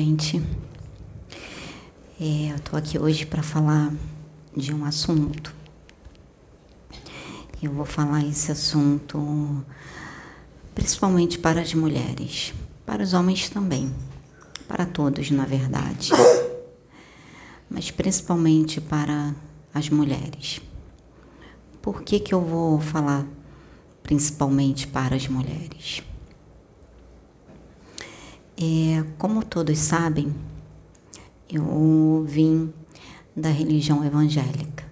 gente. É, eu estou aqui hoje para falar de um assunto. Eu vou falar esse assunto principalmente para as mulheres, para os homens também, para todos, na verdade, mas principalmente para as mulheres. Por que, que eu vou falar principalmente para as mulheres? É, como todos sabem, eu vim da religião evangélica.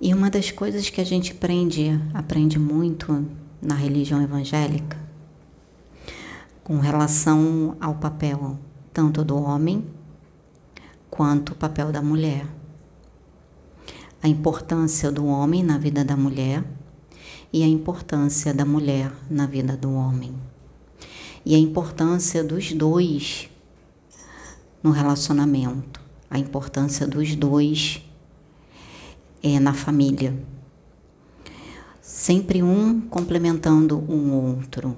E uma das coisas que a gente aprende, aprende muito na religião evangélica, com relação ao papel tanto do homem quanto o papel da mulher. A importância do homem na vida da mulher e a importância da mulher na vida do homem e a importância dos dois no relacionamento, a importância dos dois é, na família. Sempre um complementando o um outro.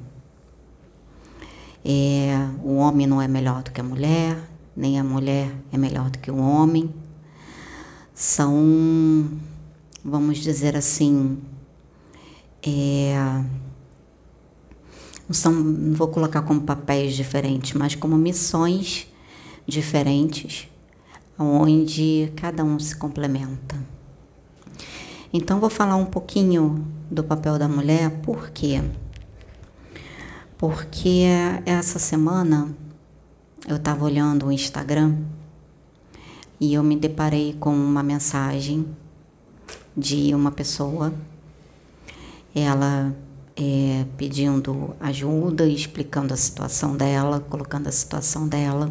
É, o homem não é melhor do que a mulher, nem a mulher é melhor do que o homem. São, vamos dizer assim, é, não são, não vou colocar como papéis diferentes, mas como missões diferentes, onde cada um se complementa. Então vou falar um pouquinho do papel da mulher, por quê? Porque essa semana eu estava olhando o Instagram e eu me deparei com uma mensagem de uma pessoa. Ela é, pedindo ajuda, explicando a situação dela, colocando a situação dela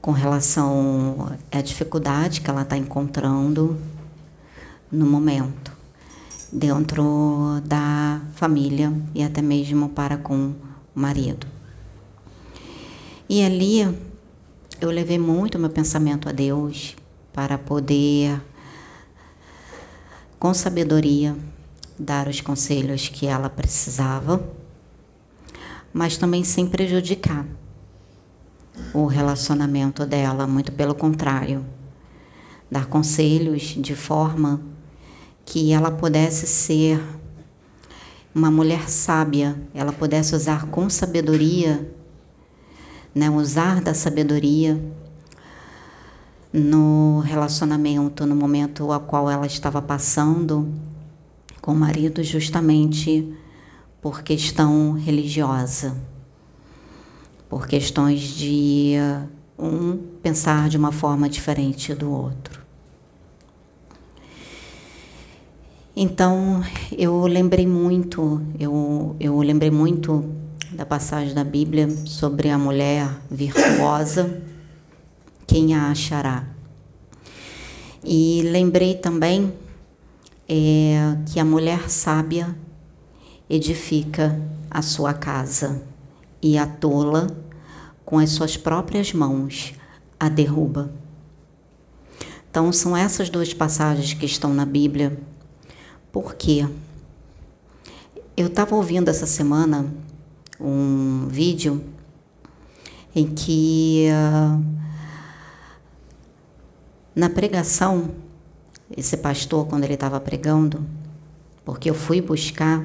com relação à dificuldade que ela está encontrando no momento dentro da família e até mesmo para com o marido. E ali eu levei muito meu pensamento a Deus para poder, com sabedoria, dar os conselhos que ela precisava, mas também sem prejudicar o relacionamento dela, muito pelo contrário. Dar conselhos de forma que ela pudesse ser uma mulher sábia, ela pudesse usar com sabedoria, né, usar da sabedoria no relacionamento, no momento a qual ela estava passando, com o marido justamente por questão religiosa, por questões de um pensar de uma forma diferente do outro. Então eu lembrei muito, eu, eu lembrei muito da passagem da Bíblia sobre a mulher virtuosa, quem a achará. E lembrei também é que a mulher sábia edifica a sua casa e a tola, com as suas próprias mãos, a derruba. Então, são essas duas passagens que estão na Bíblia. Por quê? Eu estava ouvindo essa semana um vídeo em que, uh, na pregação, esse pastor quando ele estava pregando, porque eu fui buscar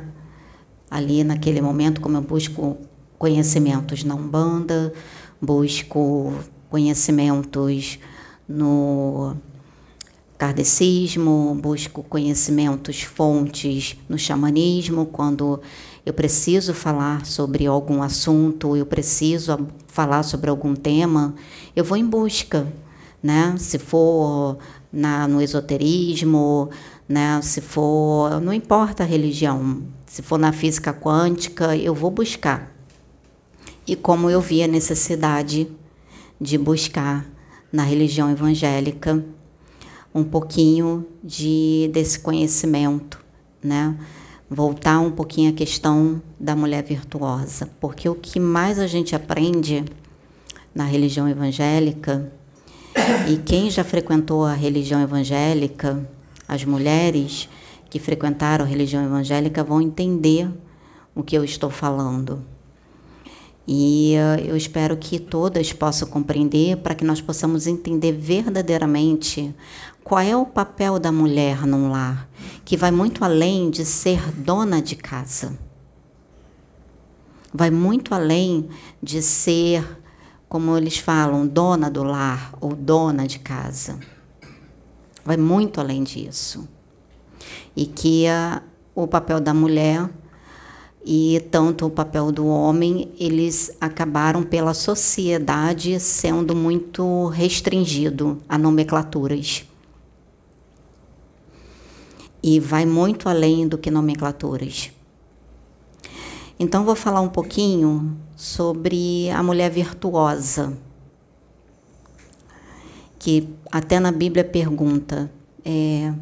ali naquele momento, como eu busco conhecimentos na Umbanda, busco conhecimentos no kardecismo, busco conhecimentos, fontes no xamanismo, quando eu preciso falar sobre algum assunto, eu preciso falar sobre algum tema, eu vou em busca, né? Se for na, no esoterismo, né? se for, não importa a religião, se for na física quântica, eu vou buscar. E como eu vi a necessidade de buscar na religião evangélica um pouquinho de desse conhecimento, né? Voltar um pouquinho à questão da mulher virtuosa, porque o que mais a gente aprende na religião evangélica e quem já frequentou a religião evangélica, as mulheres que frequentaram a religião evangélica vão entender o que eu estou falando. E eh, eu espero que todas possam compreender para que nós possamos entender verdadeiramente qual é o papel da mulher num lar, que vai muito além de ser dona de casa. Vai muito além de ser como eles falam, dona do lar ou dona de casa. Vai muito além disso. E que a, o papel da mulher e tanto o papel do homem, eles acabaram pela sociedade sendo muito restringido a nomenclaturas. E vai muito além do que nomenclaturas. Então vou falar um pouquinho sobre a mulher virtuosa, que até na Bíblia pergunta. É,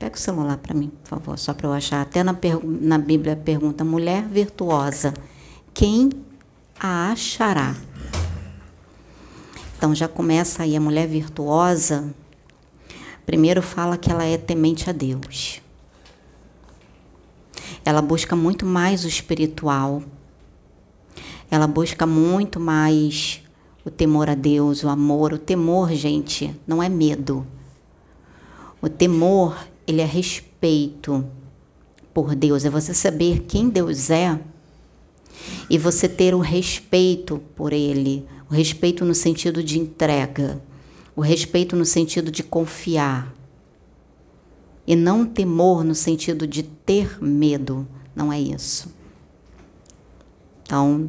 pega o celular para mim, por favor, só para eu achar. Até na, na Bíblia pergunta: mulher virtuosa, quem a achará? Então já começa aí a mulher virtuosa. Primeiro fala que ela é temente a Deus ela busca muito mais o espiritual, ela busca muito mais o temor a Deus, o amor. O temor, gente, não é medo. O temor, ele é respeito por Deus, é você saber quem Deus é e você ter o respeito por Ele, o respeito no sentido de entrega, o respeito no sentido de confiar e não temor no sentido de ter medo, não é isso. Então,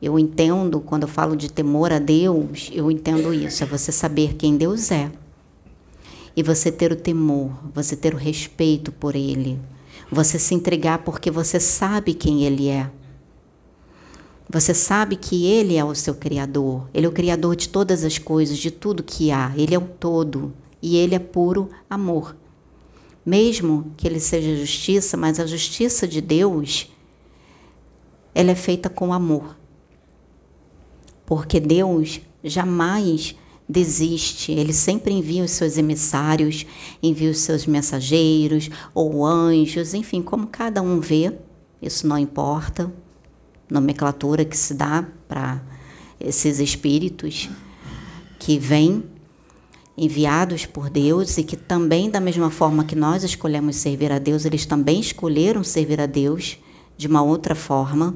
eu entendo, quando eu falo de temor a Deus, eu entendo isso, é você saber quem Deus é. E você ter o temor, você ter o respeito por Ele. Você se entregar porque você sabe quem Ele é. Você sabe que Ele é o seu Criador. Ele é o Criador de todas as coisas, de tudo que há. Ele é o todo. E Ele é puro amor mesmo que ele seja justiça, mas a justiça de Deus, ela é feita com amor. Porque Deus jamais desiste, ele sempre envia os seus emissários, envia os seus mensageiros ou anjos, enfim, como cada um vê, isso não importa, nomenclatura que se dá para esses espíritos que vêm enviados por Deus e que também, da mesma forma que nós escolhemos servir a Deus, eles também escolheram servir a Deus de uma outra forma.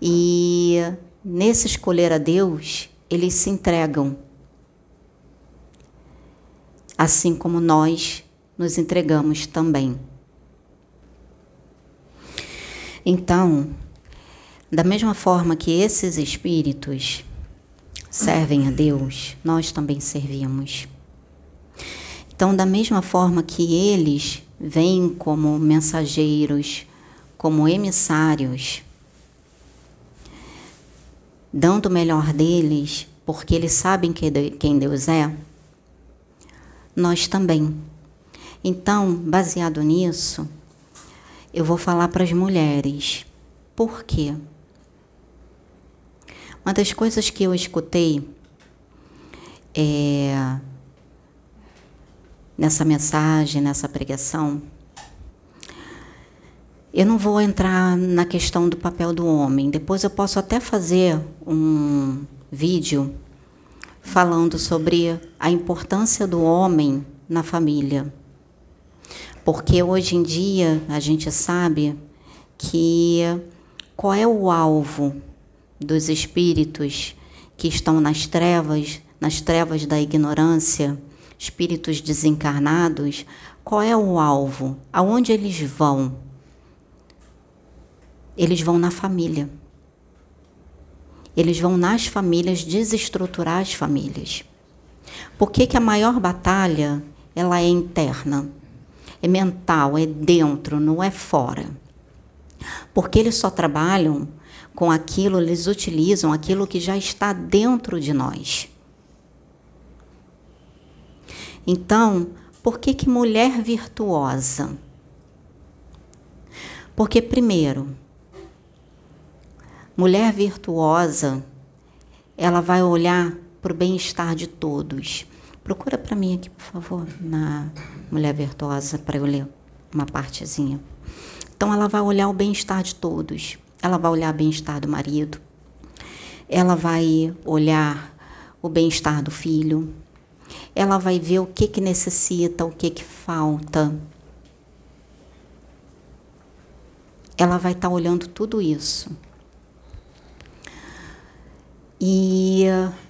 E nesse escolher a Deus, eles se entregam, assim como nós nos entregamos também. Então, da mesma forma que esses espíritos servem a Deus, nós também servimos. Então, da mesma forma que eles vêm como mensageiros, como emissários, dando o melhor deles, porque eles sabem quem Deus é, nós também. Então, baseado nisso, eu vou falar para as mulheres. Por quê? Uma das coisas que eu escutei é, nessa mensagem, nessa pregação, eu não vou entrar na questão do papel do homem. Depois eu posso até fazer um vídeo falando sobre a importância do homem na família. Porque hoje em dia a gente sabe que qual é o alvo dos espíritos que estão nas trevas, nas trevas da ignorância, espíritos desencarnados, qual é o alvo? Aonde eles vão? Eles vão na família. Eles vão nas famílias desestruturar as famílias. Por que, que a maior batalha ela é interna? É mental, é dentro, não é fora. Porque eles só trabalham com aquilo, eles utilizam aquilo que já está dentro de nós. Então, por que que mulher virtuosa? Porque primeiro, mulher virtuosa, ela vai olhar para o bem-estar de todos. Procura para mim aqui, por favor, na mulher virtuosa para eu ler uma partezinha. Então ela vai olhar o bem-estar de todos. Ela vai olhar o bem-estar do marido, ela vai olhar o bem-estar do filho, ela vai ver o que, que necessita, o que, que falta. Ela vai estar tá olhando tudo isso. E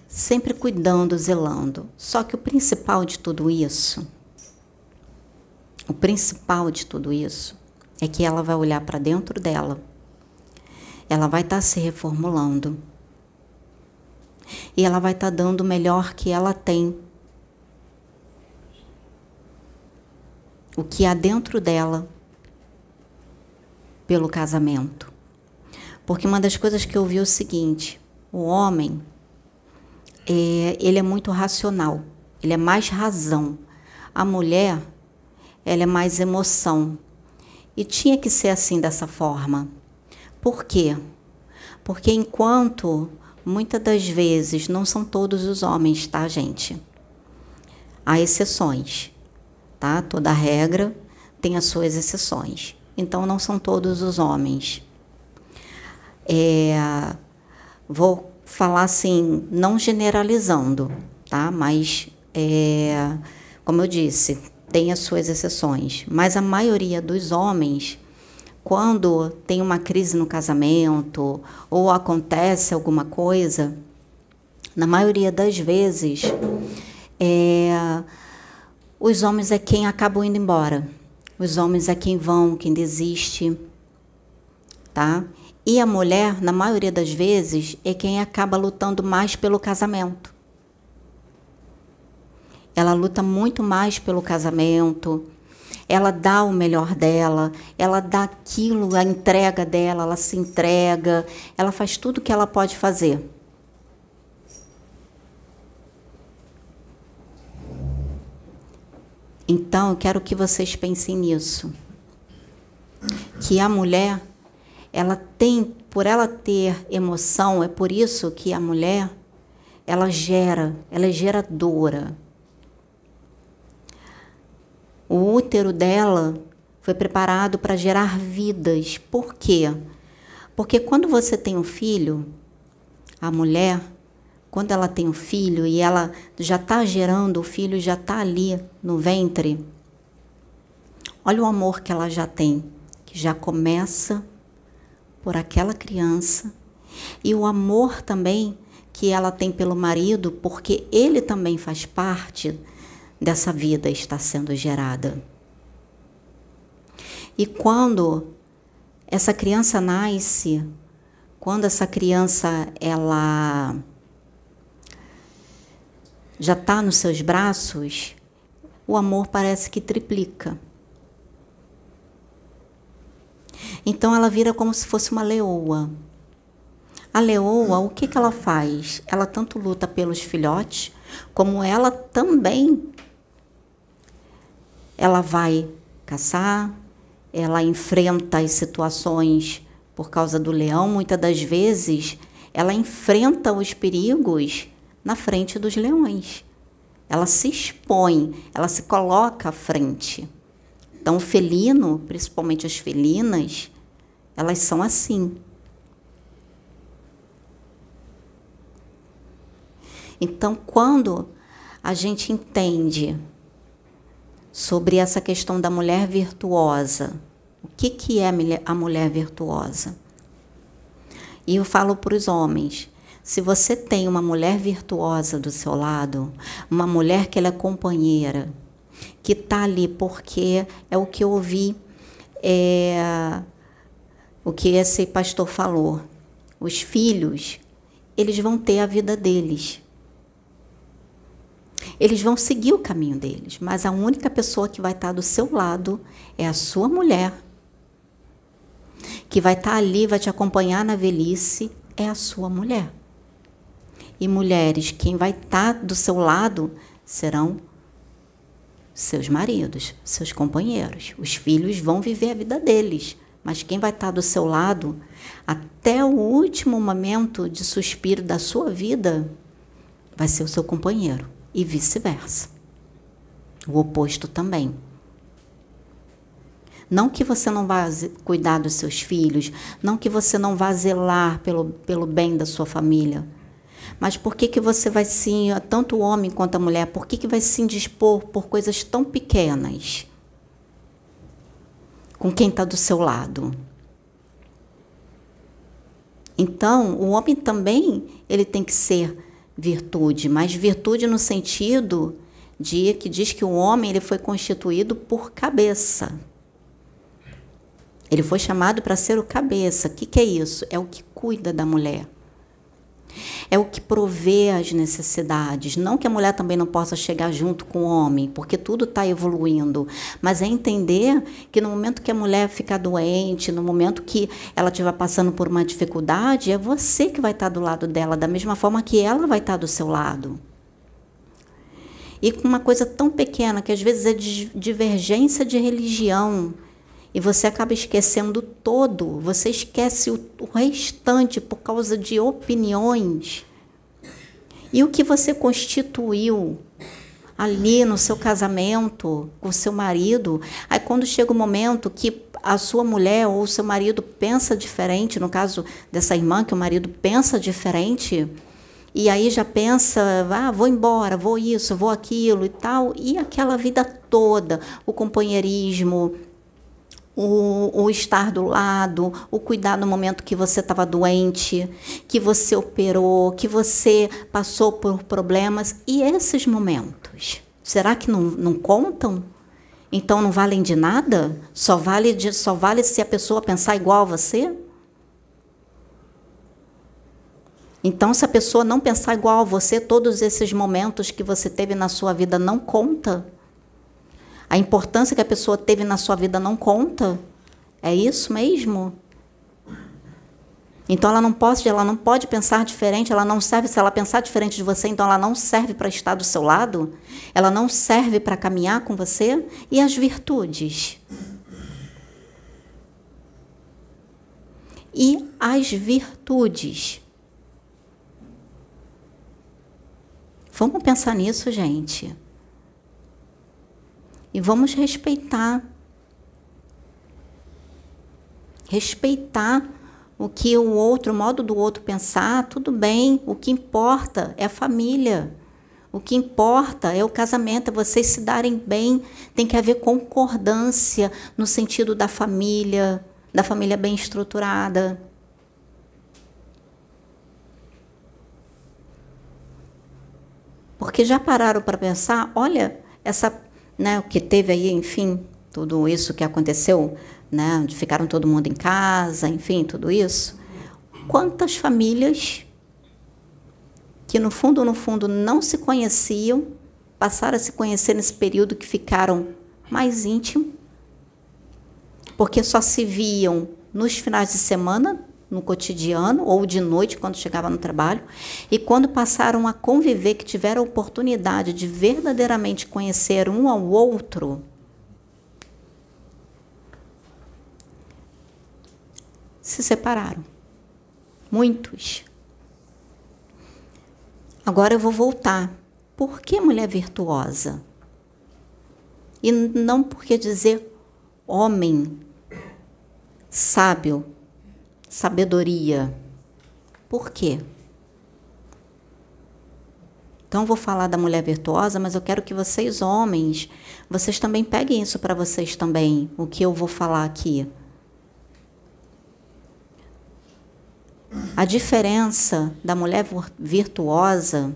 sempre cuidando, zelando. Só que o principal de tudo isso, o principal de tudo isso, é que ela vai olhar para dentro dela ela vai estar tá se reformulando. E ela vai estar tá dando o melhor que ela tem. O que há dentro dela pelo casamento. Porque uma das coisas que eu vi é o seguinte: o homem, é, ele é muito racional, ele é mais razão. A mulher, ela é mais emoção. E tinha que ser assim, dessa forma. Por quê? Porque enquanto muitas das vezes não são todos os homens, tá, gente? Há exceções, tá? Toda regra tem as suas exceções. Então não são todos os homens. É, vou falar assim, não generalizando, tá? Mas é, como eu disse, tem as suas exceções. Mas a maioria dos homens quando tem uma crise no casamento ou acontece alguma coisa, na maioria das vezes, é, os homens é quem acabam indo embora. Os homens é quem vão, quem desiste, tá? E a mulher, na maioria das vezes, é quem acaba lutando mais pelo casamento. Ela luta muito mais pelo casamento, ela dá o melhor dela, ela dá aquilo, a entrega dela, ela se entrega, ela faz tudo o que ela pode fazer. Então, eu quero que vocês pensem nisso. Que a mulher, ela tem, por ela ter emoção, é por isso que a mulher, ela gera, ela é geradora. O útero dela foi preparado para gerar vidas. Por quê? Porque quando você tem um filho, a mulher, quando ela tem um filho e ela já está gerando, o filho já está ali no ventre, olha o amor que ela já tem, que já começa por aquela criança e o amor também que ela tem pelo marido, porque ele também faz parte dessa vida está sendo gerada. E quando essa criança nasce, quando essa criança ela já está nos seus braços, o amor parece que triplica. Então ela vira como se fosse uma leoa. A leoa, o que, que ela faz? Ela tanto luta pelos filhotes, como ela também ela vai caçar, ela enfrenta as situações por causa do leão, muitas das vezes ela enfrenta os perigos na frente dos leões. Ela se expõe, ela se coloca à frente. Então, o felino, principalmente as felinas, elas são assim. Então, quando a gente entende sobre essa questão da mulher virtuosa. O que, que é a mulher virtuosa? E eu falo para os homens: se você tem uma mulher virtuosa do seu lado, uma mulher que ela é companheira, que está ali porque é o que eu ouvi, é, o que esse pastor falou. Os filhos, eles vão ter a vida deles. Eles vão seguir o caminho deles, mas a única pessoa que vai estar do seu lado é a sua mulher. Que vai estar ali, vai te acompanhar na velhice, é a sua mulher. E mulheres, quem vai estar do seu lado serão seus maridos, seus companheiros. Os filhos vão viver a vida deles, mas quem vai estar do seu lado até o último momento de suspiro da sua vida vai ser o seu companheiro e vice-versa. O oposto também. Não que você não vá cuidar dos seus filhos, não que você não vá zelar pelo, pelo bem da sua família. Mas por que, que você vai se, tanto o homem quanto a mulher, por que, que vai se indispor por coisas tão pequenas com quem está do seu lado? Então, o homem também ele tem que ser virtude, mas virtude no sentido de que diz que o homem ele foi constituído por cabeça. Ele foi chamado para ser o cabeça. O que, que é isso? É o que cuida da mulher. É o que provê as necessidades. Não que a mulher também não possa chegar junto com o homem, porque tudo está evoluindo. Mas é entender que no momento que a mulher fica doente, no momento que ela estiver passando por uma dificuldade, é você que vai estar tá do lado dela, da mesma forma que ela vai estar tá do seu lado. E com uma coisa tão pequena, que às vezes é divergência de religião, e você acaba esquecendo todo, você esquece o, o restante por causa de opiniões. E o que você constituiu ali no seu casamento com seu marido, aí quando chega o momento que a sua mulher ou o seu marido pensa diferente, no caso dessa irmã que o marido pensa diferente, e aí já pensa, ah, vou embora, vou isso, vou aquilo e tal, e aquela vida toda, o companheirismo, o, o, estar do lado, o cuidar no momento que você estava doente, que você operou, que você passou por problemas. E esses momentos, será que não, não contam? Então não valem de nada? Só vale, de, só vale se a pessoa pensar igual a você? Então, se a pessoa não pensar igual a você, todos esses momentos que você teve na sua vida não conta. A importância que a pessoa teve na sua vida não conta? É isso mesmo? Então ela não pode, ela não pode pensar diferente, ela não serve se ela pensar diferente de você, então ela não serve para estar do seu lado, ela não serve para caminhar com você e as virtudes. E as virtudes. Vamos pensar nisso, gente. E vamos respeitar. Respeitar o que o outro, o modo do outro pensar, tudo bem. O que importa é a família. O que importa é o casamento, é vocês se darem bem. Tem que haver concordância no sentido da família, da família bem estruturada. Porque já pararam para pensar, olha, essa né, o que teve aí, enfim, tudo isso que aconteceu, né, onde ficaram todo mundo em casa, enfim, tudo isso. Quantas famílias que no fundo, no fundo, não se conheciam, passaram a se conhecer nesse período que ficaram mais íntimo, porque só se viam nos finais de semana no cotidiano ou de noite quando chegava no trabalho, e quando passaram a conviver, que tiveram a oportunidade de verdadeiramente conhecer um ao outro, se separaram. Muitos. Agora eu vou voltar. Por que mulher virtuosa? E não porque dizer homem sábio, sabedoria. Por quê? Então vou falar da mulher virtuosa, mas eu quero que vocês homens, vocês também peguem isso para vocês também, o que eu vou falar aqui. A diferença da mulher virtuosa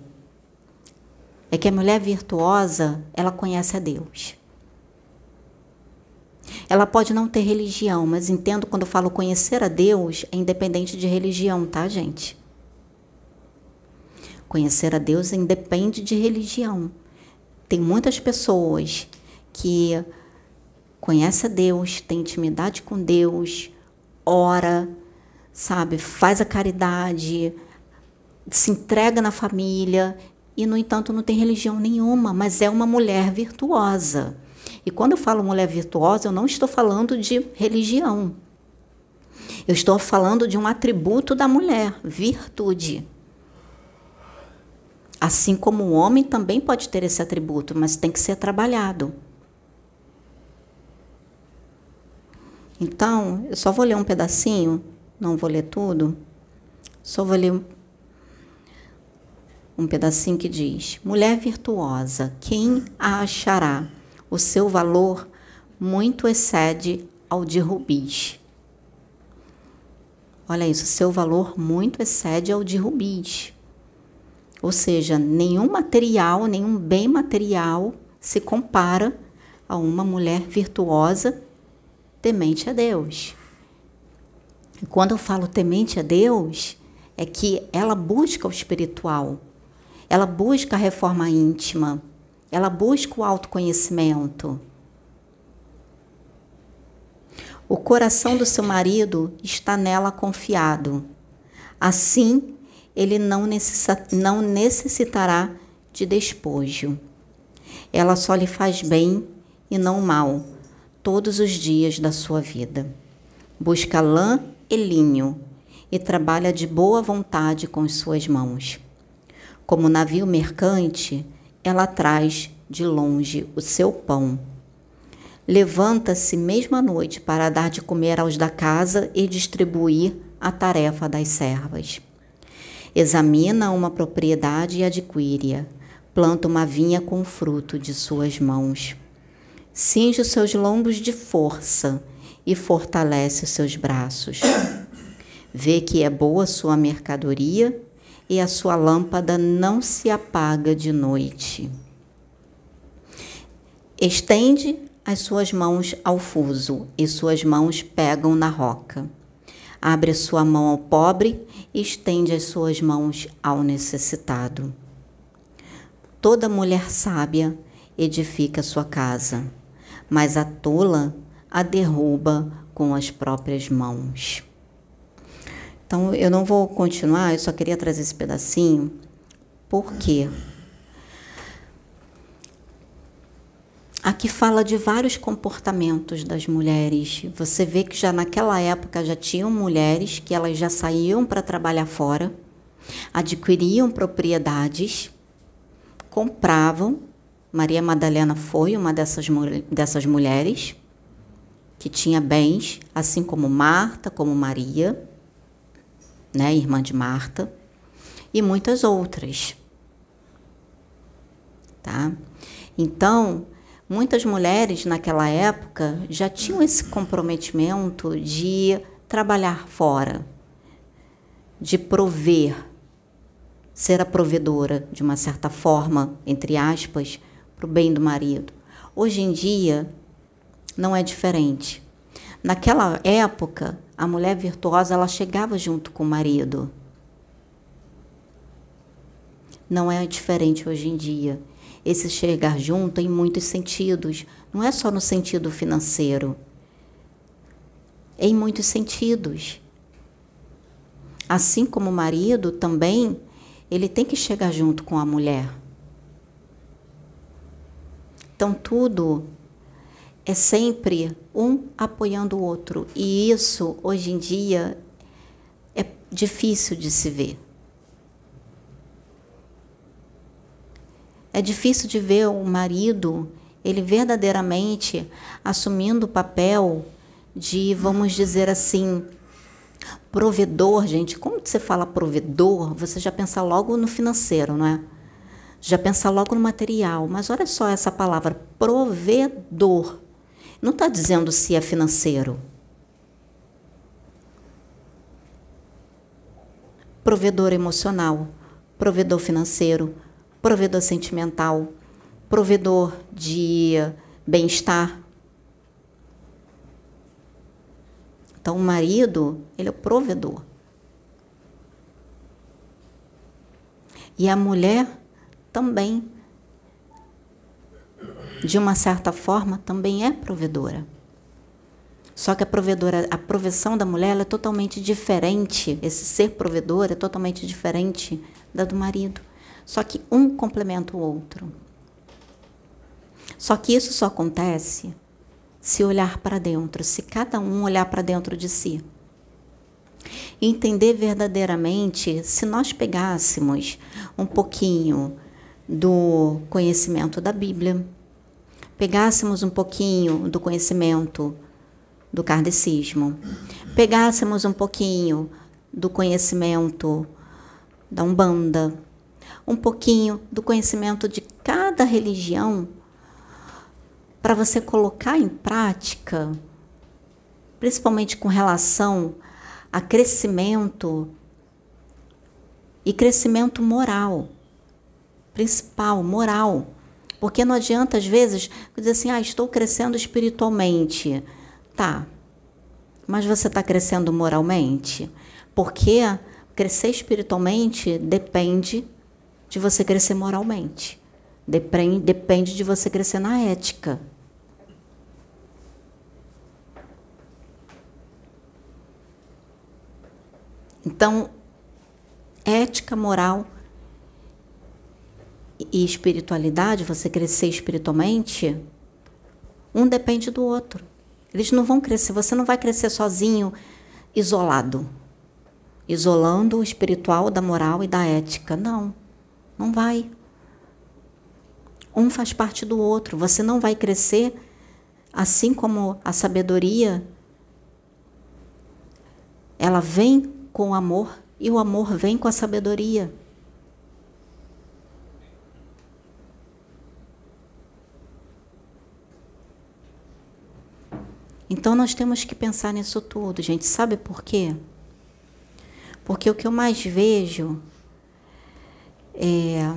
é que a mulher virtuosa, ela conhece a Deus. Ela pode não ter religião, mas entendo quando eu falo conhecer a Deus é independente de religião, tá, gente? Conhecer a Deus independe de religião. Tem muitas pessoas que conhece a Deus, tem intimidade com Deus, ora, sabe, faz a caridade, se entrega na família e no entanto não tem religião nenhuma, mas é uma mulher virtuosa e quando eu falo mulher virtuosa, eu não estou falando de religião. Eu estou falando de um atributo da mulher, virtude. Assim como o homem também pode ter esse atributo, mas tem que ser trabalhado. Então, eu só vou ler um pedacinho, não vou ler tudo, só vou ler um pedacinho que diz: Mulher virtuosa, quem a achará? O seu valor muito excede ao de rubis. Olha isso, seu valor muito excede ao de rubis. Ou seja, nenhum material, nenhum bem material se compara a uma mulher virtuosa temente a Deus. E quando eu falo temente a Deus, é que ela busca o espiritual, ela busca a reforma íntima, ela busca o autoconhecimento. O coração do seu marido está nela confiado. Assim, ele não, não necessitará de despojo. Ela só lhe faz bem e não mal todos os dias da sua vida. Busca lã e linho e trabalha de boa vontade com suas mãos. Como navio mercante, ela traz de longe o seu pão. Levanta-se mesma noite para dar de comer aos da casa e distribuir a tarefa das servas. Examina uma propriedade e adquire-a. Planta uma vinha com fruto de suas mãos. Cinge os seus lombos de força e fortalece os seus braços. Vê que é boa sua mercadoria e a sua lâmpada não se apaga de noite. Estende as suas mãos ao fuso e suas mãos pegam na roca. Abre a sua mão ao pobre e estende as suas mãos ao necessitado. Toda mulher sábia edifica sua casa, mas a tola a derruba com as próprias mãos. Então, eu não vou continuar, eu só queria trazer esse pedacinho. Por quê? Aqui fala de vários comportamentos das mulheres. Você vê que já naquela época já tinham mulheres que elas já saíam para trabalhar fora, adquiriam propriedades, compravam. Maria Madalena foi uma dessas, dessas mulheres que tinha bens, assim como Marta, como Maria né, irmã de Marta, e muitas outras. Tá? Então, muitas mulheres naquela época já tinham esse comprometimento de trabalhar fora, de prover, ser a provedora, de uma certa forma, entre aspas, para o bem do marido. Hoje em dia, não é diferente. Naquela época, a mulher virtuosa ela chegava junto com o marido. Não é diferente hoje em dia. Esse chegar junto em muitos sentidos, não é só no sentido financeiro. É em muitos sentidos. Assim como o marido também, ele tem que chegar junto com a mulher. Então tudo é sempre um apoiando o outro. E isso, hoje em dia, é difícil de se ver. É difícil de ver o marido, ele verdadeiramente assumindo o papel de, vamos dizer assim, provedor, gente. Como você fala provedor? Você já pensa logo no financeiro, não é? Já pensa logo no material. Mas olha só essa palavra, provedor. Não está dizendo se é financeiro. Provedor emocional, provedor financeiro, provedor sentimental, provedor de bem-estar. Então, o marido, ele é o provedor. E a mulher também de uma certa forma, também é provedora. Só que a provedora, a profissão da mulher é totalmente diferente. Esse ser provedor é totalmente diferente da do marido. Só que um complementa o outro. Só que isso só acontece se olhar para dentro, se cada um olhar para dentro de si. Entender verdadeiramente, se nós pegássemos um pouquinho do conhecimento da Bíblia, pegássemos um pouquinho do conhecimento do kardecismo, pegássemos um pouquinho do conhecimento da Umbanda, um pouquinho do conhecimento de cada religião para você colocar em prática, principalmente com relação a crescimento e crescimento moral, principal, moral porque não adianta, às vezes, dizer assim: ah, estou crescendo espiritualmente. Tá, mas você está crescendo moralmente? Porque crescer espiritualmente depende de você crescer moralmente, depende, depende de você crescer na ética. Então, ética, moral e espiritualidade, você crescer espiritualmente, um depende do outro. Eles não vão crescer, você não vai crescer sozinho, isolado, isolando o espiritual da moral e da ética. Não, não vai. Um faz parte do outro. Você não vai crescer assim como a sabedoria ela vem com o amor e o amor vem com a sabedoria. Então nós temos que pensar nisso tudo, gente. Sabe por quê? Porque o que eu mais vejo é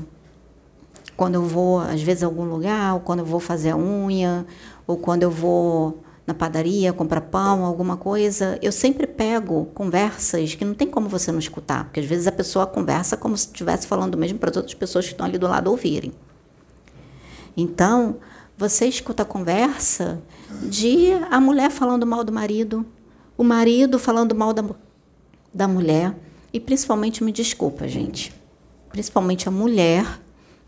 quando eu vou, às vezes, a algum lugar, ou quando eu vou fazer a unha, ou quando eu vou na padaria comprar pão, alguma coisa, eu sempre pego conversas que não tem como você não escutar, porque às vezes a pessoa conversa como se estivesse falando mesmo para as outras pessoas que estão ali do lado ouvirem. Então, você escuta a conversa de a mulher falando mal do marido, o marido falando mal da, da mulher, e principalmente, me desculpa, gente, principalmente a mulher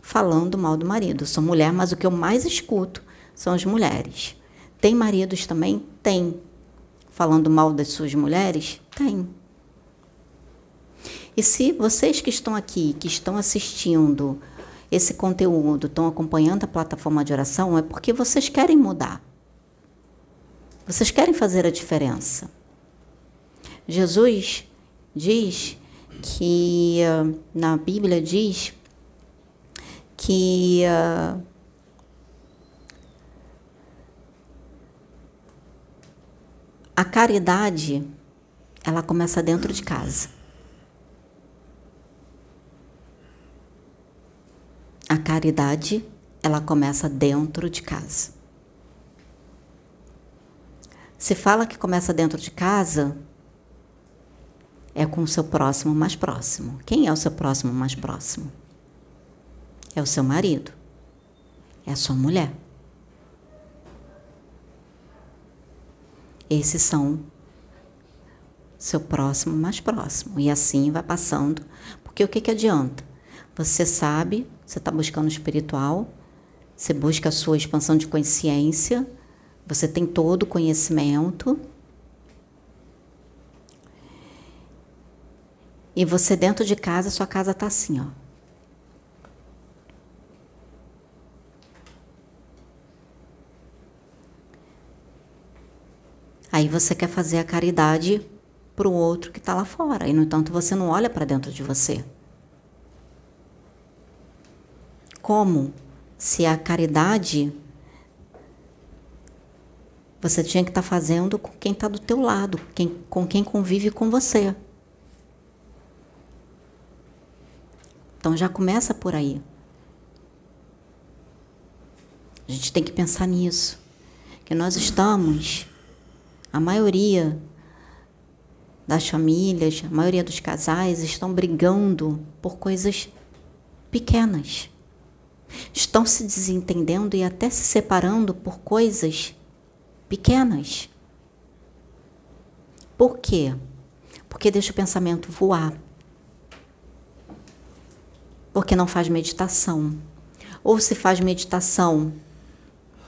falando mal do marido. Eu sou mulher, mas o que eu mais escuto são as mulheres. Tem maridos também? Tem. Falando mal das suas mulheres? Tem. E se vocês que estão aqui, que estão assistindo esse conteúdo, estão acompanhando a plataforma de oração, é porque vocês querem mudar. Vocês querem fazer a diferença. Jesus diz que ah, na Bíblia diz que ah, a caridade ela começa dentro de casa. A caridade, ela começa dentro de casa. Se fala que começa dentro de casa, é com o seu próximo mais próximo. Quem é o seu próximo mais próximo? É o seu marido. É a sua mulher. Esses são seu próximo mais próximo. E assim vai passando. Porque o que, que adianta? Você sabe você está buscando o espiritual, você busca a sua expansão de consciência, você tem todo o conhecimento. E você dentro de casa, sua casa está assim, ó. Aí você quer fazer a caridade para o outro que está lá fora. E, no entanto, você não olha para dentro de você. Como? Se a caridade você tinha que estar tá fazendo com quem está do teu lado, quem, com quem convive com você. Então já começa por aí. A gente tem que pensar nisso. Que nós estamos, a maioria das famílias, a maioria dos casais estão brigando por coisas pequenas estão se desentendendo e até se separando por coisas pequenas. Por quê? Porque deixa o pensamento voar. Porque não faz meditação. Ou se faz meditação,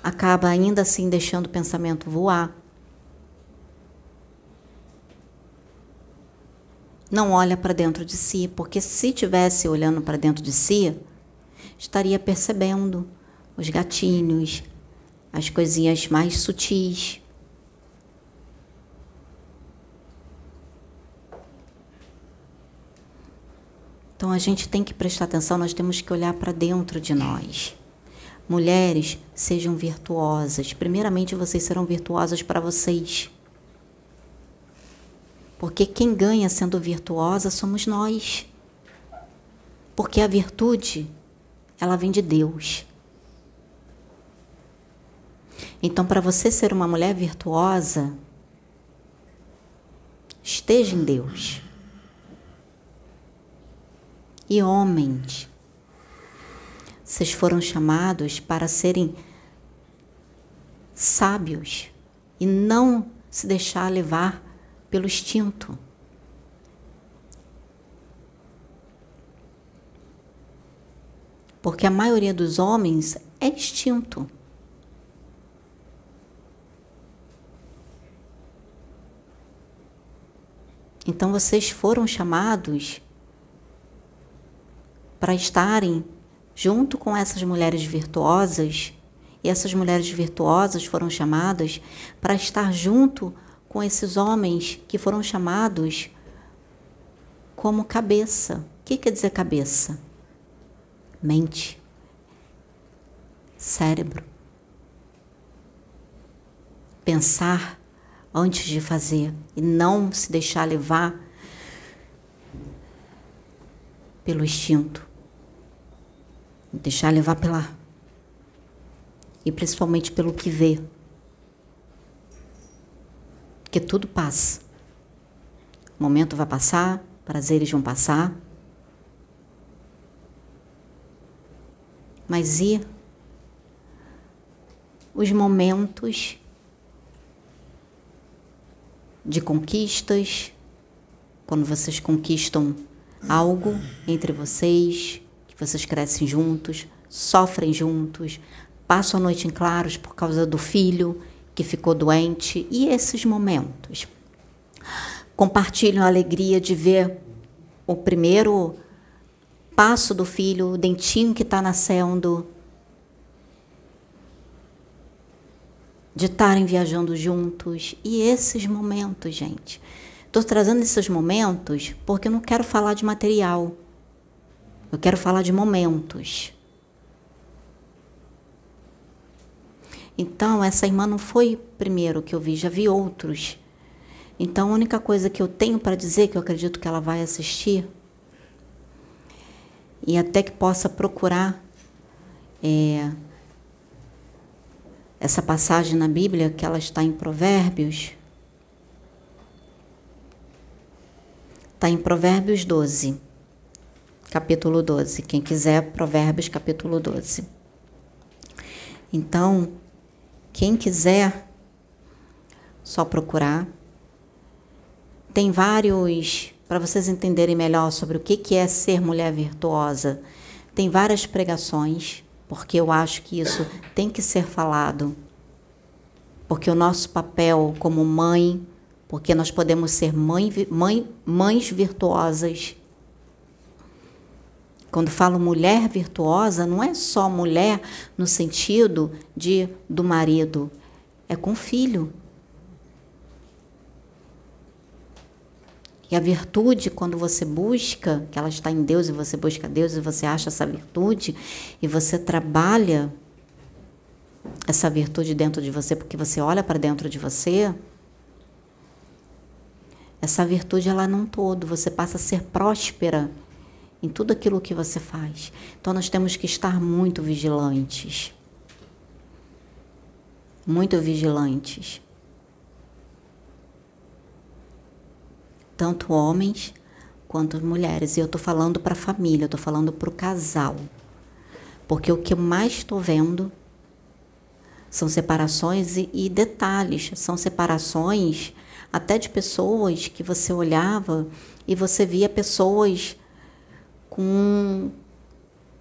acaba ainda assim deixando o pensamento voar. Não olha para dentro de si, porque se tivesse olhando para dentro de si, estaria percebendo os gatinhos, as coisinhas mais sutis. Então a gente tem que prestar atenção, nós temos que olhar para dentro de nós. Mulheres, sejam virtuosas. Primeiramente, vocês serão virtuosas para vocês. Porque quem ganha sendo virtuosa somos nós. Porque a virtude ela vem de Deus. Então, para você ser uma mulher virtuosa, esteja em Deus. E homens, vocês foram chamados para serem sábios e não se deixar levar pelo instinto. porque a maioria dos homens é extinto. Então vocês foram chamados para estarem junto com essas mulheres virtuosas, e essas mulheres virtuosas foram chamadas para estar junto com esses homens que foram chamados como cabeça. O que quer dizer cabeça? mente, cérebro. Pensar antes de fazer e não se deixar levar pelo instinto, deixar levar pela e principalmente pelo que vê, porque tudo passa. O momento vai passar, prazeres vão passar, Mas e os momentos de conquistas, quando vocês conquistam algo entre vocês, que vocês crescem juntos, sofrem juntos, passam a noite em claros por causa do filho que ficou doente e esses momentos. Compartilham a alegria de ver o primeiro passo do filho, o dentinho que está nascendo, de estarem viajando juntos. E esses momentos, gente. Estou trazendo esses momentos porque eu não quero falar de material. Eu quero falar de momentos. Então, essa irmã não foi primeiro que eu vi, já vi outros. Então, a única coisa que eu tenho para dizer, que eu acredito que ela vai assistir, e até que possa procurar é, essa passagem na Bíblia, que ela está em Provérbios. Está em Provérbios 12, capítulo 12. Quem quiser, Provérbios, capítulo 12. Então, quem quiser, só procurar. Tem vários para vocês entenderem melhor sobre o que, que é ser mulher virtuosa. Tem várias pregações, porque eu acho que isso tem que ser falado. Porque o nosso papel como mãe, porque nós podemos ser mãe, mãe, mães virtuosas. Quando falo mulher virtuosa, não é só mulher no sentido de do marido, é com filho. E a virtude, quando você busca, que ela está em Deus e você busca Deus e você acha essa virtude e você trabalha essa virtude dentro de você, porque você olha para dentro de você, essa virtude ela não todo, você passa a ser próspera em tudo aquilo que você faz. Então nós temos que estar muito vigilantes. Muito vigilantes. tanto homens quanto mulheres. E eu estou falando para a família, estou falando para o casal. Porque o que eu mais estou vendo são separações e, e, detalhes, são separações até de pessoas que você olhava e você via pessoas com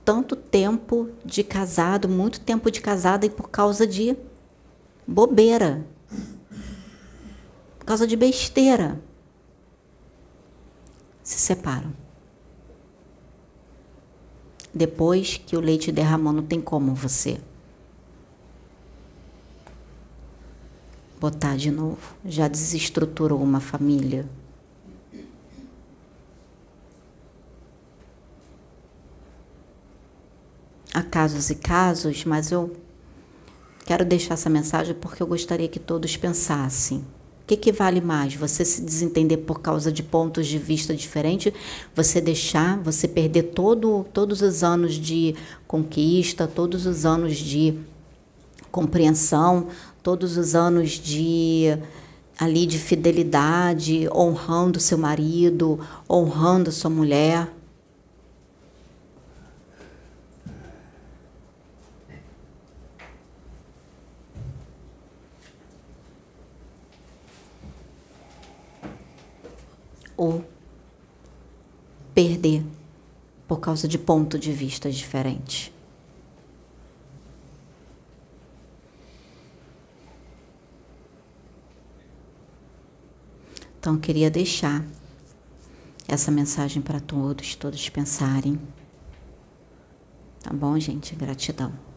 tanto tempo de casado, muito tempo de casada e por causa de bobeira, por causa de besteira se separam. Depois que o leite derramou, não tem como você botar de novo. Já desestruturou uma família. Há casos e casos, mas eu quero deixar essa mensagem porque eu gostaria que todos pensassem. O que, que vale mais? Você se desentender por causa de pontos de vista diferentes? Você deixar, você perder todo, todos os anos de conquista, todos os anos de compreensão, todos os anos de ali de fidelidade, honrando seu marido, honrando sua mulher? ou perder por causa de ponto de vista diferente. Então, queria deixar essa mensagem para todos, todos pensarem. Tá bom, gente? Gratidão.